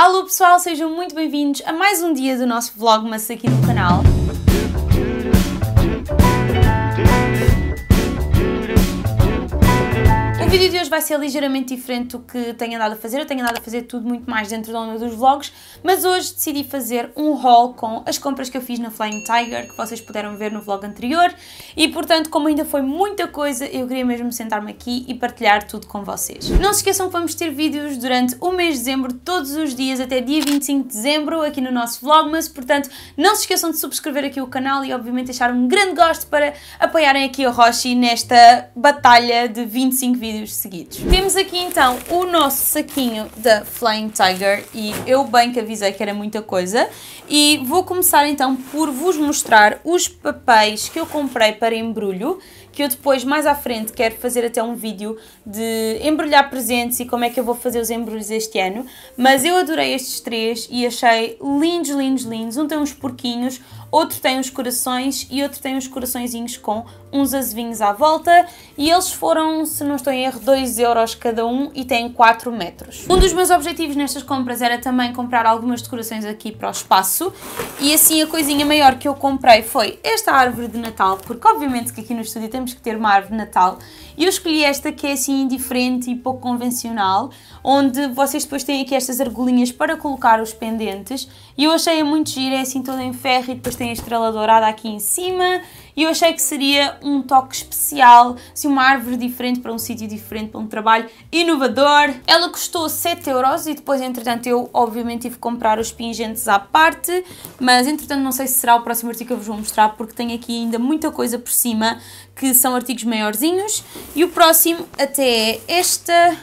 Alô pessoal, sejam muito bem-vindos a mais um dia do nosso vlogmas aqui no canal. vídeo de hoje vai ser ligeiramente diferente do que tenho andado a fazer. Eu tenho andado a fazer tudo muito mais dentro da onda dos vlogs, mas hoje decidi fazer um haul com as compras que eu fiz na Flying Tiger, que vocês puderam ver no vlog anterior. E portanto, como ainda foi muita coisa, eu queria mesmo sentar-me aqui e partilhar tudo com vocês. Não se esqueçam que vamos ter vídeos durante o mês de dezembro, todos os dias, até dia 25 de dezembro, aqui no nosso Vlogmas. Portanto, não se esqueçam de subscrever aqui o canal e obviamente deixar um grande gosto para apoiarem aqui o Roshi nesta batalha de 25 vídeos seguidos. Temos aqui então o nosso saquinho da Flying Tiger e eu bem que avisei que era muita coisa e vou começar então por vos mostrar os papéis que eu comprei para embrulho que eu depois mais à frente quero fazer até um vídeo de embrulhar presentes e como é que eu vou fazer os embrulhos este ano, mas eu adorei estes três e achei lindos, lindos, lindos. Um tem uns porquinhos, outro tem uns corações e outro tem uns coraçõezinhos com uns azevinhos à volta e eles foram, se não estou em erro, 2 euros cada um e têm 4 metros. Um dos meus objetivos nestas compras era também comprar algumas decorações aqui para o espaço e assim a coisinha maior que eu comprei foi esta árvore de Natal, porque obviamente que aqui no estúdio temos que ter uma árvore de Natal e eu escolhi esta que é assim diferente e pouco convencional, onde vocês depois têm aqui estas argolinhas para colocar os pendentes e eu achei-a muito gira, é assim toda em ferro e depois tem a estrela dourada aqui em cima e eu achei que seria um toque especial, se assim, uma árvore diferente para um sítio diferente, para um trabalho inovador. Ela custou 7 euros e depois, entretanto, eu obviamente tive que comprar os pingentes à parte, mas entretanto não sei se será o próximo artigo que eu vos vou mostrar porque tenho aqui ainda muita coisa por cima que são artigos maiorzinhos. E o próximo até é esta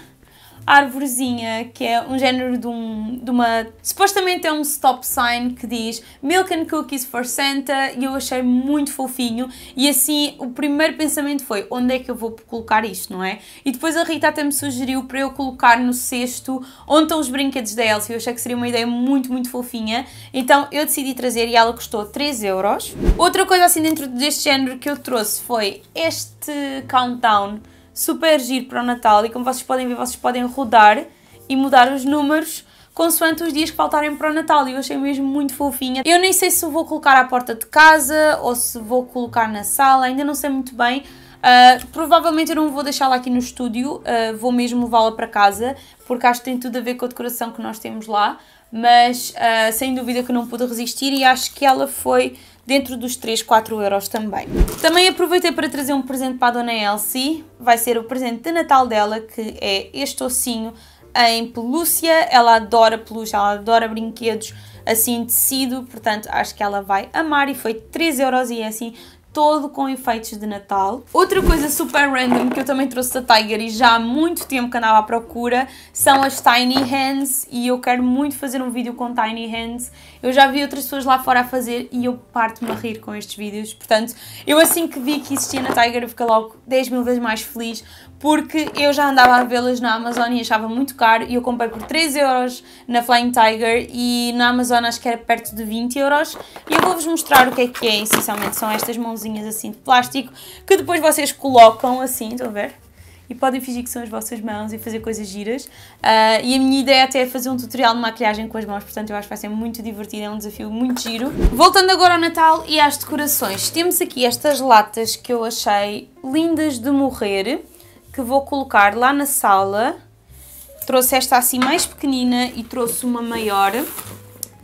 árvorezinha, que é um género de, um, de uma. Supostamente é um stop sign que diz Milk and Cookies for Santa e eu achei muito fofinho. E assim, o primeiro pensamento foi: onde é que eu vou colocar isto, não é? E depois a Rita até me sugeriu para eu colocar no cesto onde estão os brinquedos da Elsa. Eu achei que seria uma ideia muito, muito fofinha. Então eu decidi trazer e ela custou 3 euros. Outra coisa assim dentro deste género que eu trouxe foi este countdown super giro para o Natal e como vocês podem ver, vocês podem rodar e mudar os números consoante os dias que faltarem para o Natal e eu achei mesmo muito fofinha. Eu nem sei se vou colocar à porta de casa ou se vou colocar na sala, ainda não sei muito bem. Uh, provavelmente eu não vou deixá-la aqui no estúdio, uh, vou mesmo levá-la para casa, porque acho que tem tudo a ver com a decoração que nós temos lá, mas uh, sem dúvida que não pude resistir e acho que ela foi dentro dos 3, 4 euros também. Também aproveitei para trazer um presente para a Dona Elsie, vai ser o presente de Natal dela, que é este ossinho em pelúcia, ela adora pelúcia, ela adora brinquedos assim tecido, portanto acho que ela vai amar e foi 3 euros e é assim todo com efeitos de Natal. Outra coisa super random que eu também trouxe da Tiger e já há muito tempo que andava à procura são as Tiny Hands e eu quero muito fazer um vídeo com Tiny Hands. Eu já vi outras pessoas lá fora a fazer e eu parto-me a rir com estes vídeos. Portanto, eu assim que vi que existia na Tiger eu fiquei logo 10 mil vezes mais feliz porque eu já andava a vê-las na Amazon e achava muito caro e eu comprei por 3 euros na Flying Tiger e na Amazon acho que era perto de 20 euros. E eu vou-vos mostrar o que é que é, essencialmente são estas mãozinhas assim de plástico que depois vocês colocam assim, estão a ver? e podem fingir que são as vossas mãos e fazer coisas giras. Uh, e a minha ideia até é fazer um tutorial de maquilhagem com as mãos, portanto eu acho que vai ser muito divertido, é um desafio muito giro. Voltando agora ao Natal e às decorações, temos aqui estas latas que eu achei lindas de morrer, que vou colocar lá na sala. Trouxe esta assim mais pequenina e trouxe uma maior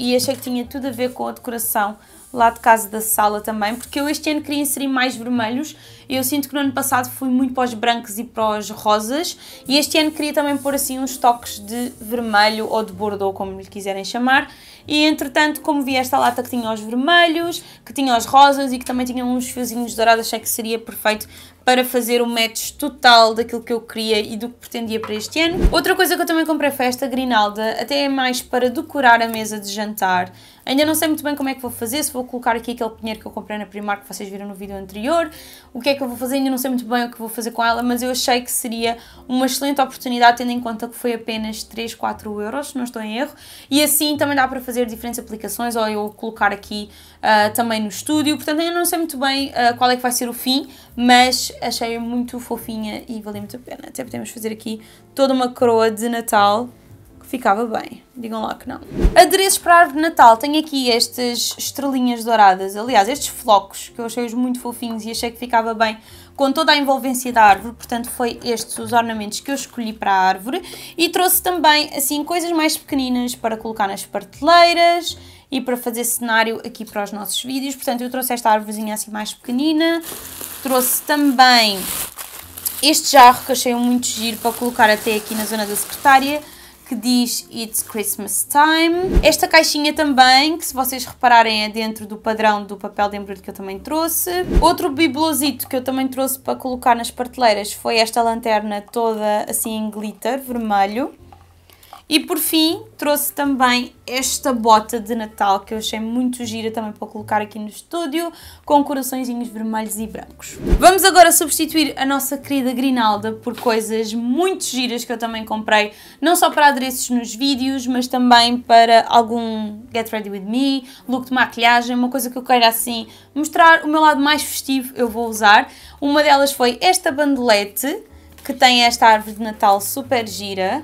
e achei que tinha tudo a ver com a decoração lá de casa da sala também, porque eu este ano queria inserir mais vermelhos. Eu sinto que no ano passado fui muito para os brancos e para os rosas, e este ano queria também pôr assim uns toques de vermelho ou de bordeaux, como lhe quiserem chamar. E entretanto, como vi esta lata que tinha os vermelhos, que tinha os rosas e que também tinha uns fiozinhos dourados, achei que seria perfeito para fazer o match total daquilo que eu queria e do que pretendia para este ano. Outra coisa que eu também comprei foi esta grinalda, até é mais para decorar a mesa de jantar, Ainda não sei muito bem como é que vou fazer, se vou colocar aqui aquele pinheiro que eu comprei na Primark que vocês viram no vídeo anterior, o que é que eu vou fazer, ainda não sei muito bem o que vou fazer com ela, mas eu achei que seria uma excelente oportunidade, tendo em conta que foi apenas 3, 4 euros, se não estou em erro, e assim também dá para fazer diferentes aplicações, ou eu colocar aqui uh, também no estúdio, portanto ainda não sei muito bem uh, qual é que vai ser o fim, mas achei muito fofinha e valeu muito a pena, até podemos fazer aqui toda uma coroa de Natal ficava bem. Digam lá que não. Adereços para a árvore de Natal. Tenho aqui estas estrelinhas douradas, aliás, estes flocos, que eu achei-os muito fofinhos e achei que ficava bem com toda a envolvência da árvore, portanto foi estes os ornamentos que eu escolhi para a árvore e trouxe também, assim, coisas mais pequeninas para colocar nas prateleiras e para fazer cenário aqui para os nossos vídeos, portanto eu trouxe esta árvorezinha assim mais pequenina, trouxe também este jarro que achei muito giro para colocar até aqui na zona da secretária que diz It's Christmas Time. Esta caixinha também, que se vocês repararem é dentro do padrão do papel de embrulho que eu também trouxe. Outro biblosito que eu também trouxe para colocar nas prateleiras foi esta lanterna toda assim em glitter, vermelho. E por fim, trouxe também esta bota de Natal que eu achei muito gira também para colocar aqui no estúdio, com coraçõezinhos vermelhos e brancos. Vamos agora substituir a nossa querida Grinalda por coisas muito giras que eu também comprei, não só para adereços nos vídeos, mas também para algum Get Ready With Me, look de maquilhagem, uma coisa que eu queira assim mostrar o meu lado mais festivo eu vou usar. Uma delas foi esta bandelete, que tem esta árvore de Natal super gira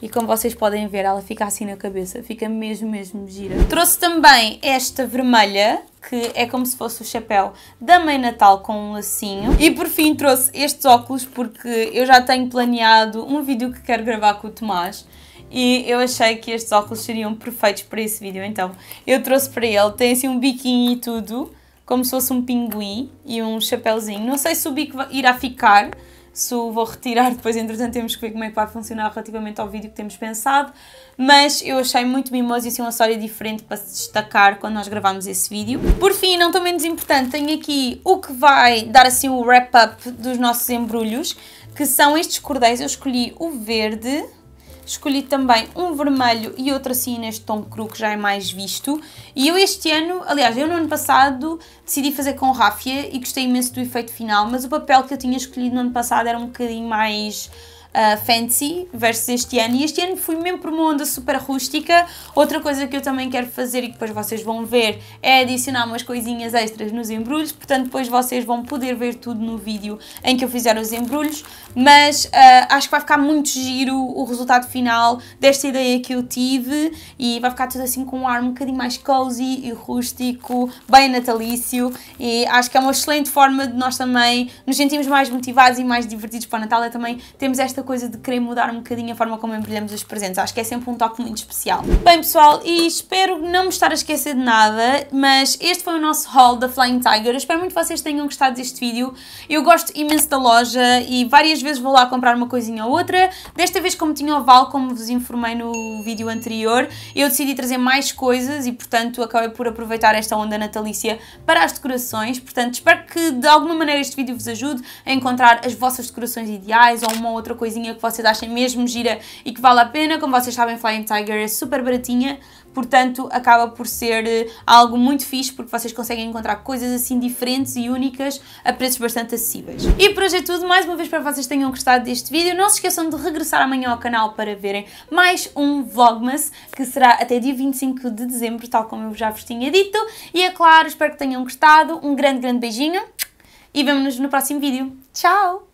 e como vocês podem ver, ela fica assim na cabeça, fica mesmo, mesmo gira. Trouxe também esta vermelha, que é como se fosse o chapéu da Mãe Natal com um lacinho. E por fim trouxe estes óculos, porque eu já tenho planeado um vídeo que quero gravar com o Tomás e eu achei que estes óculos seriam perfeitos para esse vídeo, então eu trouxe para ele. Tem assim um biquinho e tudo, como se fosse um pinguim e um chapéuzinho. Não sei se o bico irá ficar, se o vou retirar depois, entretanto temos que ver como é que vai funcionar relativamente ao vídeo que temos pensado, mas eu achei muito mimoso e assim uma história diferente para se destacar quando nós gravamos esse vídeo. Por fim, não tão menos importante, tenho aqui o que vai dar assim o wrap-up dos nossos embrulhos, que são estes cordéis, eu escolhi o verde, Escolhi também um vermelho e outro assim neste tom cru que já é mais visto. E eu este ano, aliás, eu no ano passado decidi fazer com ráfia e gostei imenso do efeito final, mas o papel que eu tinha escolhido no ano passado era um bocadinho mais fancy versus este ano. E este ano fui mesmo por uma onda super rústica. Outra coisa que eu também quero fazer e que depois vocês vão ver é adicionar umas coisinhas extras nos embrulhos. Portanto, depois vocês vão poder ver tudo no vídeo em que eu fizer os embrulhos. Mas uh, acho que vai ficar muito giro o resultado final desta ideia que eu tive e vai ficar tudo assim com um ar um bocadinho mais cozy e rústico, bem natalício. E acho que é uma excelente forma de nós também nos sentirmos mais motivados e mais divertidos para o Natal. É também temos esta coisa de querer mudar um bocadinho a forma como embrulhamos os presentes. Acho que é sempre um toque muito especial. Bem, pessoal, e espero não me estar a esquecer de nada, mas este foi o nosso haul da Flying Tiger. Eu espero muito que vocês tenham gostado deste vídeo. Eu gosto imenso da loja e várias vezes vou lá comprar uma coisinha ou outra. Desta vez, como tinha o Val, como vos informei no vídeo anterior, eu decidi trazer mais coisas e, portanto, acabei por aproveitar esta onda natalícia para as decorações. Portanto, espero que de alguma maneira este vídeo vos ajude a encontrar as vossas decorações ideais ou uma outra coisinha coisinha que vocês achem mesmo gira e que vale a pena. Como vocês sabem, Flying Tiger é super baratinha, portanto acaba por ser eh, algo muito fixe porque vocês conseguem encontrar coisas assim diferentes e únicas a preços bastante acessíveis. E por hoje é tudo, mais uma vez para vocês tenham gostado deste vídeo, não se esqueçam de regressar amanhã ao canal para verem mais um Vlogmas, que será até dia 25 de dezembro, tal como eu já vos tinha dito, e é claro, espero que tenham gostado, um grande, grande beijinho e vemo-nos no próximo vídeo. Tchau!